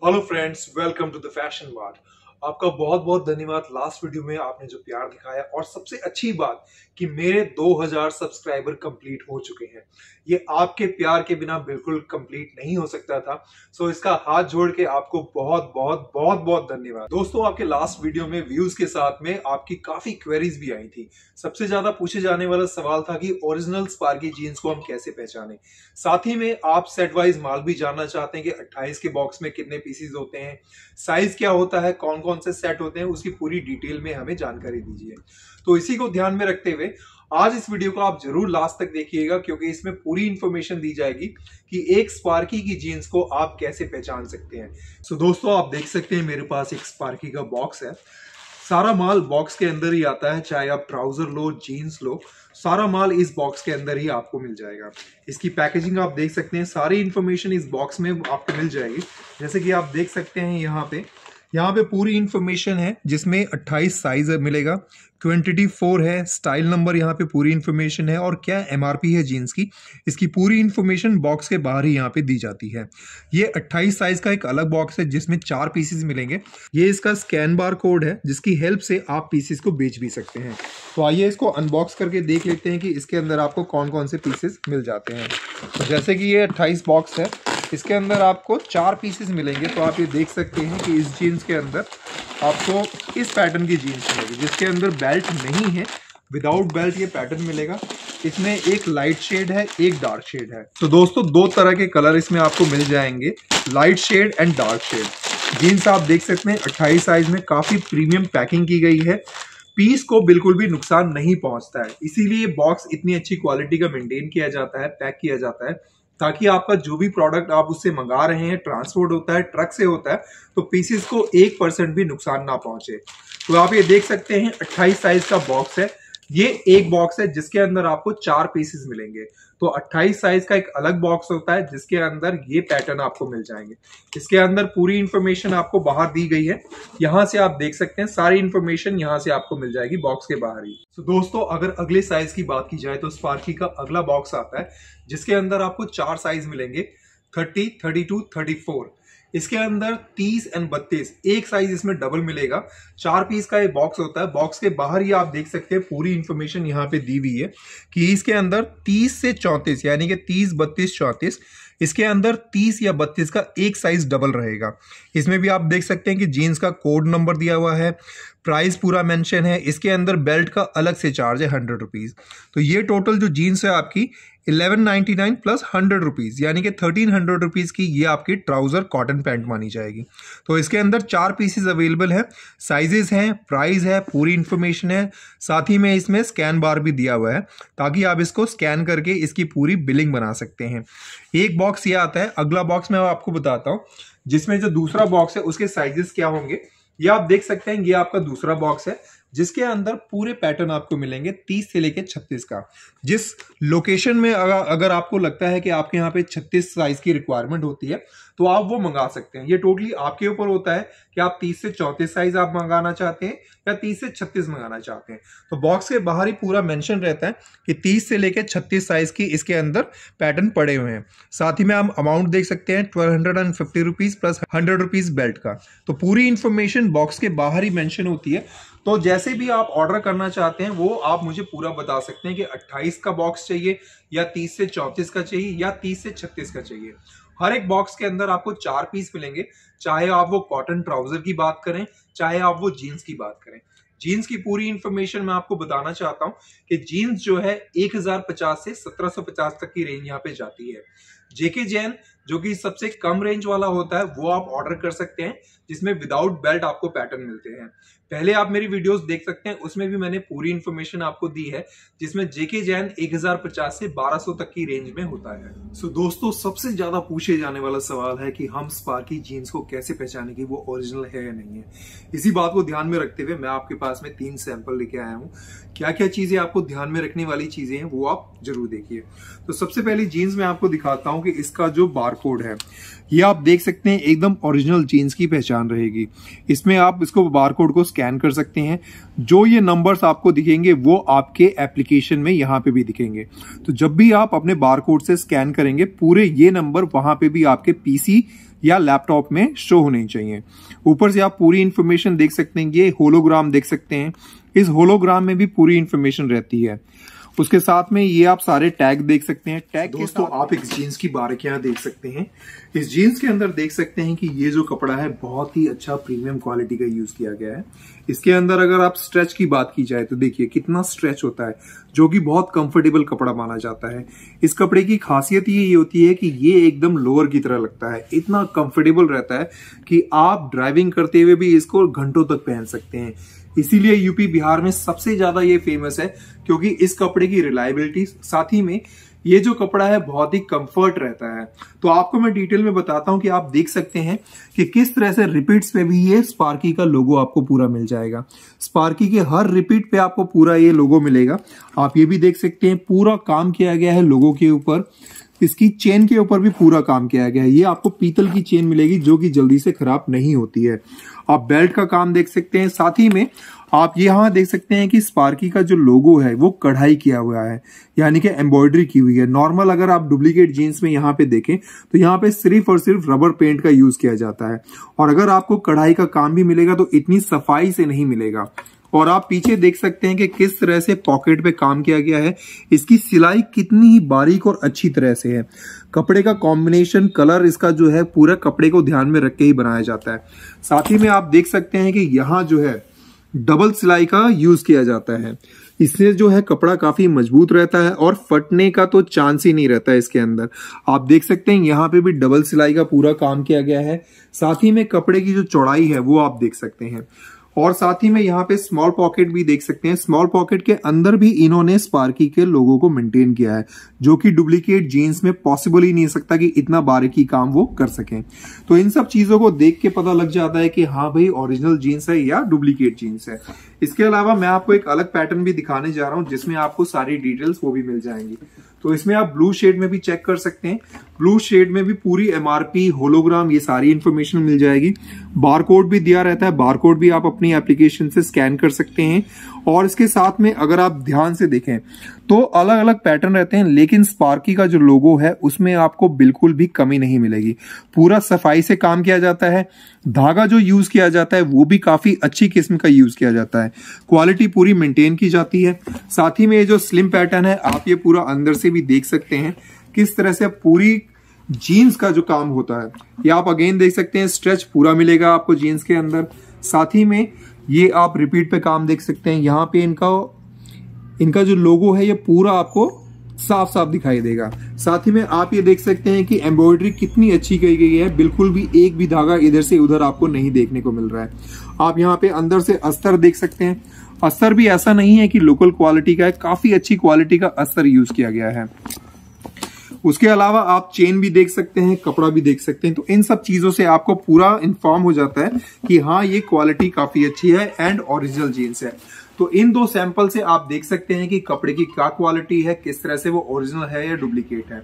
Hello friends, welcome to the Fashion Mart. आपका बहुत बहुत धन्यवाद लास्ट वीडियो में आपने जो प्यार दिखाया और सबसे अच्छी बात कि मेरे 2000 सब्सक्राइबर कंप्लीट हो चुके हैं ये आपके प्यार के बिना बिल्कुल कंप्लीट नहीं हो सकता था सो इसका हाथ जोड़ के आपको बहुत बहुत बहुत बहुत धन्यवाद दोस्तों आपके लास्ट वीडियो में व्यूज के साथ में आपकी काफी क्वेरीज भी आई थी सबसे ज्यादा पूछे जाने वाला सवाल था कि ओरिजिनल स्पार्की जीन्स को हम कैसे पहचाने साथ ही में आप सेट वाइज माल भी जानना चाहते हैं कि अट्ठाईस के बॉक्स में कितने पीसीज होते हैं साइज क्या होता है कौन कौन कौन से सेट होते हैं उसकी पूरी डिटेल में हमें जानकारी दीजिए तो इसी को ध्यान में रखते हुए आज इस वीडियो को आप जरूर लास्ट तक देखिएगा क्योंकि इसमें पूरी इंफॉर्मेशन दी जाएगी कि एक स्पार्की की जीन्स को आप कैसे पहचान सकते हैं सो so, दोस्तों आप देख सकते हैं मेरे पास एक स्पार्की का बॉक्स है सारा माल बॉक्स के अंदर ही आता है चाहे आप ट्राउजर लो जीन्स लो सारा माल इस बॉक्स के अंदर ही आपको मिल जाएगा इसकी पैकेजिंग आप देख सकते हैं सारी इन्फॉर्मेशन इस बॉक्स में आपको मिल जाएगी जैसे कि आप देख सकते हैं यहाँ पे यहाँ पे पूरी इन्फॉर्मेशन है जिसमें 28 साइज मिलेगा क्वेंटिटी फोर है स्टाइल नंबर यहाँ पे पूरी इन्फॉर्मेशन है और क्या एमआरपी है जीन्स की इसकी पूरी इन्फॉर्मेशन बॉक्स के बाहर ही यहाँ पे दी जाती है ये 28 साइज का एक अलग बॉक्स है जिसमें चार पीसेस मिलेंगे ये इसका स्कैन बार कोड है जिसकी हेल्प से आप पीसेस को बेच भी सकते हैं तो आइए इसको अनबॉक्स करके देख लेते हैं कि इसके अंदर आपको कौन कौन से पीसेस मिल जाते हैं तो जैसे कि ये अट्ठाईस बॉक्स है इसके अंदर आपको चार पीसेस मिलेंगे तो आप ये देख सकते हैं कि इस जीन्स के अंदर आपको इस पैटर्न की जीन्स मिलेगी जिसके अंदर बेल्ट नहीं है विदाउट बेल्ट ये पैटर्न मिलेगा इसमें एक लाइट शेड है एक डार्क शेड है तो दोस्तों दो तरह के कलर इसमें आपको मिल जाएंगे light shade and dark shade jeans आप देख सकते हैं अट्ठाईस साइज में काफ़ी प्रीमियम पैकिंग की गई है पीस को बिल्कुल भी नुकसान नहीं पहुंचता है इसीलिए बॉक्स इतनी अच्छी क्वालिटी का मेंटेन किया जाता है पैक किया जाता है ताकि आपका जो भी प्रोडक्ट आप उससे मंगा रहे हैं ट्रांसपोर्ट होता है ट्रक से होता है तो पीसेस को एक परसेंट भी नुकसान ना पहुंचे तो आप ये देख सकते हैं अट्ठाईस साइज का बॉक्स है ये एक बॉक्स है जिसके अंदर आपको चार पीसेस मिलेंगे तो 28 साइज का एक अलग बॉक्स होता है जिसके अंदर ये पैटर्न आपको मिल जाएंगे इसके अंदर पूरी इंफॉर्मेशन आपको बाहर दी गई है यहाँ से आप देख सकते हैं सारी इन्फॉर्मेशन यहाँ से आपको मिल जाएगी बॉक्स के बाहर ही तो दोस्तों अगर अगले साइज की बात की जाए तो स्पार्की का अगला बॉक्स आता है जिसके अंदर आपको चार साइज मिलेंगे thirty thirty two thirty four इसके अंदर 30 एंड 32 एक साइज इसमें डबल मिलेगा चार पीस का ये बॉक्स होता है बॉक्स के बाहर ही आप देख सकते हैं पूरी इंफॉर्मेशन यहाँ पे दी हुई है कि इसके अंदर 30 से 34 यानी कि 30 32 34 इसके अंदर 30 या 32 का एक साइज डबल रहेगा इसमें भी आप देख सकते हैं कि जीन्स का कोड नंबर दिया हुआ है प्राइस पूरा मेंशन है इसके अंदर बेल्ट का अलग से चार्ज है हंड्रेड रुपीज़ तो ये टोटल जो जीन्स है आपकी eleven ninety nine plus hundred rupees यानी कि थर्टीन हंड्रेड रुपीज़ की ये आपकी ट्राउज़र कॉटन पैंट मानी जाएगी तो इसके अंदर चार पीसेस अवेलेबल हैं साइजेस हैं प्राइस है पूरी इन्फॉर्मेशन है साथ ही में इसमें स्कैन बार भी दिया हुआ है ताकि आप इसको स्कैन करके इसकी पूरी बिलिंग बना सकते हैं एक बॉक्स ये आता है अगला बॉक्स मैं आपको बताता हूँ जिसमें जो दूसरा बॉक्स है उसके साइजेस क्या होंगे ये आप देख सकते हैं ये आपका दूसरा बॉक्स है जिसके अंदर पूरे पैटर्न आपको मिलेंगे तीस से लेकर छत्तीस का जिस लोकेशन में अगर अगर आपको लगता है कि आपके यहाँ पे छत्तीस साइज की रिक्वायरमेंट होती है तो आप वो मंगा सकते हैं ये टोटली आपके ऊपर होता है कि आप तीस से चौंतीस साइज आप मंगाना चाहते हैं या तीस से छत्तीस मंगाना चाहते हैं तो बॉक्स के बाहर ही पूरा मैंशन रहता है कि तीस से लेकर छत्तीस साइज की इसके अंदर पैटर्न पड़े हुए हैं साथ ही में आप अमाउंट देख सकते हैं twelve hundred and fifty rupees plus hundred rupees belt का तो पूरी इंफॉर्मेशन बॉक्स के बाहर ही मैंशन होती है तो जैसे भी आप ऑर्डर करना चाहते हैं वो आप मुझे पूरा बता सकते हैं कि 28 का बॉक्स चाहिए या 30 से 34 का चाहिए या 30 से 36 का चाहिए हर एक बॉक्स के अंदर आपको चार पीस मिलेंगे चाहे आप वो कॉटन ट्राउजर की बात करें चाहे आप वो जीन्स की बात करें जीन्स की पूरी इन्फॉर्मेशन मैं आपको बताना चाहता हूं कि जीन्स जो है 1050 से 1750 तक की रेंज यहाँ पे जाती है जेके जैन जो कि सबसे कम रेंज वाला होता है वो आप ऑर्डर कर सकते हैं जिसमें विदाउट बेल्ट आपको पैटर्न मिलते हैं पहले आप मेरी वीडियोस देख सकते हैं उसमें भी मैंने पूरी इन्फॉर्मेशन आपको दी है जिसमें जेके जैन एक से 1200 तक की रेंज में होता है सो so, दोस्तों सबसे ज्यादा पूछे जाने वाला सवाल है कि हम स्पार्की जीन्स को कैसे पहचाने की वो ओरिजिनल है या नहीं है इसी बात को ध्यान में रखते हुए मैं आपके पास में तीन सैंपल लेके आया हूँ क्या क्या चीजें आपको ध्यान में रखने वाली चीजें हैं वो आप जरूर देखिए तो सबसे पहले जीन्स में आपको दिखाता हूँ कि इसका जो बार कोड है ये आप देख सकते हैं एकदम ओरिजिनल जीन्स की पहचान रहेगी इसमें आप इसको बार कोड को स्कैन कर सकते हैं जो ये नंबर्स आपको दिखेंगे वो आपके एप्लीकेशन में यहाँ पे भी दिखेंगे तो जब भी आप अपने बार कोड से स्कैन करेंगे पूरे ये नंबर वहां पे भी आपके पीसी या लैपटॉप में शो होने चाहिए ऊपर से आप पूरी इन्फॉर्मेशन देख सकते हैं ये होलोग्राम देख सकते हैं इस होलोग्राम में भी पूरी इन्फॉर्मेशन रहती है उसके साथ में ये आप सारे टैग देख सकते हैं टैग दोस्तों आप इस जीन्स की बारीकियां देख सकते हैं इस जीन्स के अंदर देख सकते हैं कि ये जो कपड़ा है बहुत ही अच्छा प्रीमियम क्वालिटी का यूज किया गया है इसके अंदर अगर आप स्ट्रेच की बात की जाए तो देखिए कितना स्ट्रेच होता है जो कि बहुत कंफर्टेबल कपड़ा माना जाता है इस कपड़े की खासियत ये होती है कि ये एकदम लोअर की तरह लगता है इतना कंफर्टेबल रहता है कि आप ड्राइविंग करते हुए भी इसको घंटों तक पहन सकते हैं इसीलिए यूपी बिहार में सबसे ज्यादा ये फेमस है क्योंकि इस कपड़े की रिलायबिलिटी साथ ही में ये जो कपड़ा है बहुत ही कंफर्ट रहता है तो आपको मैं डिटेल में बताता हूं कि आप देख सकते हैं कि किस तरह से रिपीट्स पे भी ये स्पार्की का लोगो आपको पूरा मिल जाएगा स्पार्की के हर रिपीट पे आपको पूरा ये लोगो मिलेगा आप ये भी देख सकते हैं पूरा काम किया गया है लोगो के ऊपर इसकी चेन के ऊपर भी पूरा काम किया गया है ये आपको पीतल की चेन मिलेगी जो कि जल्दी से खराब नहीं होती है आप बेल्ट का काम देख सकते हैं साथ ही में आप यहाँ देख सकते हैं कि स्पार्की का जो लोगो है वो कढ़ाई किया हुआ है यानी कि एम्ब्रॉयडरी की हुई है नॉर्मल अगर आप डुप्लीकेट जीन्स में यहाँ पे देखें तो यहाँ पे सिर्फ और सिर्फ रबर पेंट का यूज किया जाता है और अगर आपको कढ़ाई का काम भी मिलेगा तो इतनी सफाई से नहीं मिलेगा और आप पीछे देख सकते हैं कि किस तरह से पॉकेट पे काम किया गया है इसकी सिलाई कितनी ही बारीक और अच्छी तरह से है कपड़े का कॉम्बिनेशन कलर इसका जो है पूरा कपड़े को ध्यान में रख के ही बनाया जाता है साथ ही में आप देख सकते हैं कि यहाँ जो है डबल सिलाई का यूज किया जाता है इससे जो है कपड़ा काफी मजबूत रहता है और फटने का तो चांस ही नहीं रहता है इसके अंदर आप देख सकते हैं यहाँ पे भी डबल सिलाई का पूरा काम किया गया है साथ ही में कपड़े की जो चौड़ाई है वो आप देख सकते हैं और साथ ही में यहाँ पे स्मॉल पॉकेट भी देख सकते हैं स्मॉल पॉकेट के अंदर भी इन्होंने स्पार्की के लोगों को मेंटेन किया है जो कि डुप्लीकेट जीन्स में पॉसिबल ही नहीं सकता कि इतना बारीकी काम वो कर सकें तो इन सब चीजों को देख के पता लग जाता है कि हाँ भाई ओरिजिनल जीन्स है या डुप्लीकेट जीन्स है इसके अलावा मैं आपको एक अलग पैटर्न भी दिखाने जा रहा हूँ जिसमें आपको सारी डिटेल्स वो भी मिल जाएंगी तो इसमें आप ब्लू शेड में भी चेक कर सकते हैं ब्लू शेड में भी पूरी एमआरपी होलोग्राम ये सारी इन्फॉर्मेशन मिल जाएगी बारकोड भी दिया रहता है बारकोड भी आप अपनी एप्लीकेशन से स्कैन कर सकते हैं और इसके साथ में अगर आप ध्यान से देखें तो अलग अलग पैटर्न रहते हैं लेकिन स्पार्की का जो लोगो है उसमें आपको बिल्कुल भी कमी नहीं मिलेगी पूरा सफाई से काम किया जाता है धागा जो यूज किया जाता है वो भी काफी अच्छी किस्म का यूज किया जाता है क्वालिटी पूरी मेंटेन की जाती है साथ ही में ये जो स्लिम पैटर्न है आप ये पूरा अंदर से से भी देख सकते हैं किस तरह से पूरी जीन्स का जो काम होता है ये आप अगेन देख सकते हैं स्ट्रेच पूरा मिलेगा आपको जीन्स के अंदर साथ ही में ये आप रिपीट पे काम देख सकते हैं यहाँ पे इनका इनका जो लोगो है ये पूरा आपको साफ साफ दिखाई देगा साथ ही में आप ये देख सकते हैं कि एम्ब्रॉयडरी कितनी अच्छी की गई है बिल्कुल भी एक भी धागा इधर से उधर आपको नहीं देखने को मिल रहा है आप यहाँ पे अंदर से अस्तर देख सकते हैं अस्तर भी ऐसा नहीं है कि लोकल क्वालिटी का है काफी अच्छी क्वालिटी का अस्तर यूज किया गया है उसके अलावा आप चेन भी देख सकते हैं कपड़ा भी देख सकते हैं तो इन सब चीजों से आपको पूरा इन्फॉर्म हो जाता है कि हाँ ये क्वालिटी काफी अच्छी है एंड ओरिजिनल जीन्स है तो इन दो सैंपल से आप देख सकते हैं कि कपड़े की क्या क्वालिटी है किस तरह से वो ओरिजिनल है या डुप्लीकेट है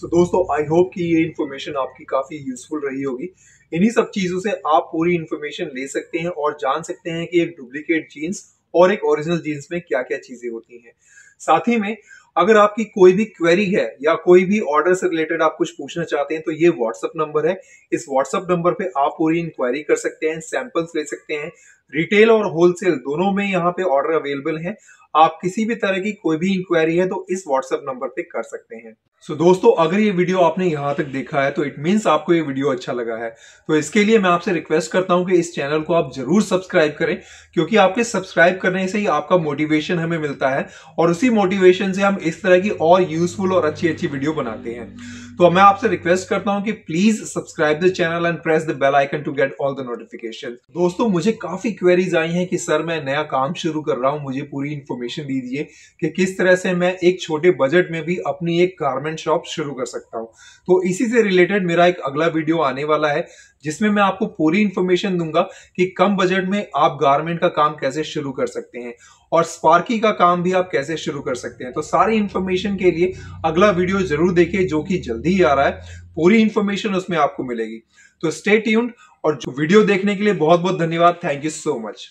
तो दोस्तों आई होप कि ये इन्फॉर्मेशन आपकी काफी यूजफुल रही होगी इन्हीं सब चीजों से आप पूरी इन्फॉर्मेशन ले सकते हैं और जान सकते हैं कि एक डुप्लीकेट जीन्स और एक ओरिजिनल जीन्स में क्या क्या चीजें होती हैं साथ ही में अगर आपकी कोई भी क्वेरी है या कोई भी ऑर्डर से रिलेटेड आप कुछ पूछना चाहते हैं तो ये व्हाट्सअप नंबर है इस व्हाट्सअप नंबर पे आप पूरी इंक्वायरी कर सकते हैं सैंपल्स ले सकते हैं रिटेल और होलसेल दोनों में यहाँ पे ऑर्डर अवेलेबल है आप किसी भी तरह की कोई भी इंक्वायरी है तो इस व्हाट्सएप नंबर पे कर सकते हैं सो so, दोस्तों अगर ये वीडियो आपने यहां तक देखा है तो इट मीन्स आपको ये वीडियो अच्छा लगा है तो इसके लिए मैं आपसे रिक्वेस्ट करता हूं कि इस चैनल को आप जरूर सब्सक्राइब करें क्योंकि आपके सब्सक्राइब करने से ही आपका मोटिवेशन हमें मिलता है और उसी मोटिवेशन से हम इस तरह की और यूजफुल और अच्छी अच्छी वीडियो बनाते हैं तो मैं आपसे रिक्वेस्ट करता हूं कि please subscribe the channel and press the bell icon to get all the notification दोस्तों मुझे काफी क्वेरीज आई हैं कि सर मैं नया काम शुरू कर रहा हूं मुझे पूरी इन्फॉर्मेशन इन्फॉर्मेशन दीजिए कि किस तरह से मैं एक छोटे बजट में भी अपनी एक गारमेंट शॉप शुरू कर सकता हूँ तो इसी से रिलेटेड मेरा एक अगला वीडियो आने वाला है जिसमें मैं आपको पूरी इन्फॉर्मेशन दूंगा कि कम बजट में आप गारमेंट का काम कैसे शुरू कर सकते हैं और स्पार्की का काम भी आप कैसे शुरू कर सकते हैं तो सारी इन्फॉर्मेशन के लिए अगला वीडियो जरूर देखिए जो कि जल्दी ही आ रहा है पूरी इन्फॉर्मेशन उसमें आपको मिलेगी तो स्टे ट्यून्ड और जो वीडियो देखने के लिए बहुत बहुत धन्यवाद थैंक यू सो मच